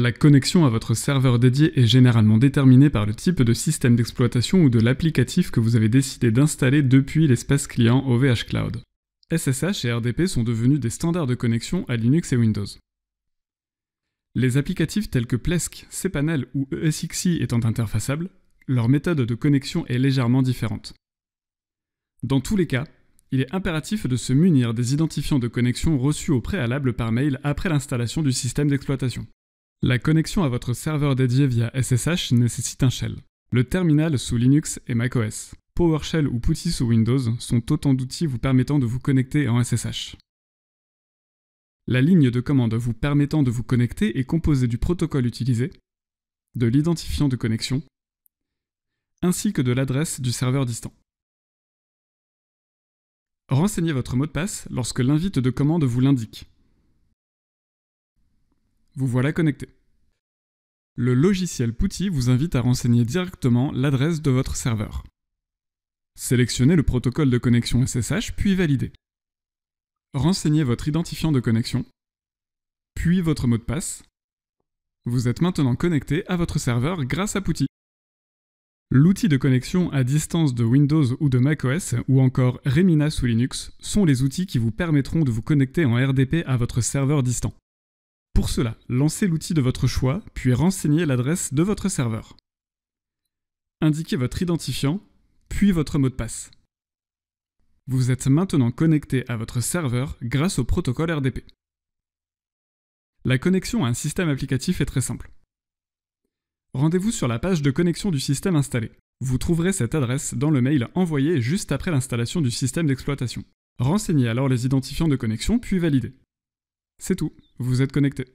La connexion à votre serveur dédié est généralement déterminée par le type de système d'exploitation ou de l'applicatif que vous avez décidé d'installer depuis l'espace client OVH Cloud. SSH et RDP sont devenus des standards de connexion à Linux et Windows. Les applicatifs tels que Plesk, cPanel ou ESXi étant interfaçables, leur méthode de connexion est légèrement différente. Dans tous les cas, il est impératif de se munir des identifiants de connexion reçus au préalable par mail après l'installation du système d'exploitation. La connexion à votre serveur dédié via SSH nécessite un shell. Le terminal sous Linux et macOS, PowerShell ou Putty sous Windows sont autant d'outils vous permettant de vous connecter en SSH. La ligne de commande vous permettant de vous connecter est composée du protocole utilisé, de l'identifiant de connexion, ainsi que de l'adresse du serveur distant. Renseignez votre mot de passe lorsque l'invite de commande vous l'indique. Vous voilà connecté. Le logiciel Putty vous invite à renseigner directement l'adresse de votre serveur. Sélectionnez le protocole de connexion SSH puis validez. Renseignez votre identifiant de connexion, puis votre mot de passe. Vous êtes maintenant connecté à votre serveur grâce à Putty. L'outil de connexion à distance de Windows ou de macOS ou encore Remina sous Linux sont les outils qui vous permettront de vous connecter en RDP à votre serveur distant. Pour cela, lancez l'outil de votre choix, puis renseignez l'adresse de votre serveur. Indiquez votre identifiant, puis votre mot de passe. Vous êtes maintenant connecté à votre serveur grâce au protocole RDP. La connexion à un système applicatif est très simple. Rendez-vous sur la page de connexion du système installé. Vous trouverez cette adresse dans le mail envoyé juste après l'installation du système d'exploitation. Renseignez alors les identifiants de connexion puis validez. C'est tout. Vous êtes connecté.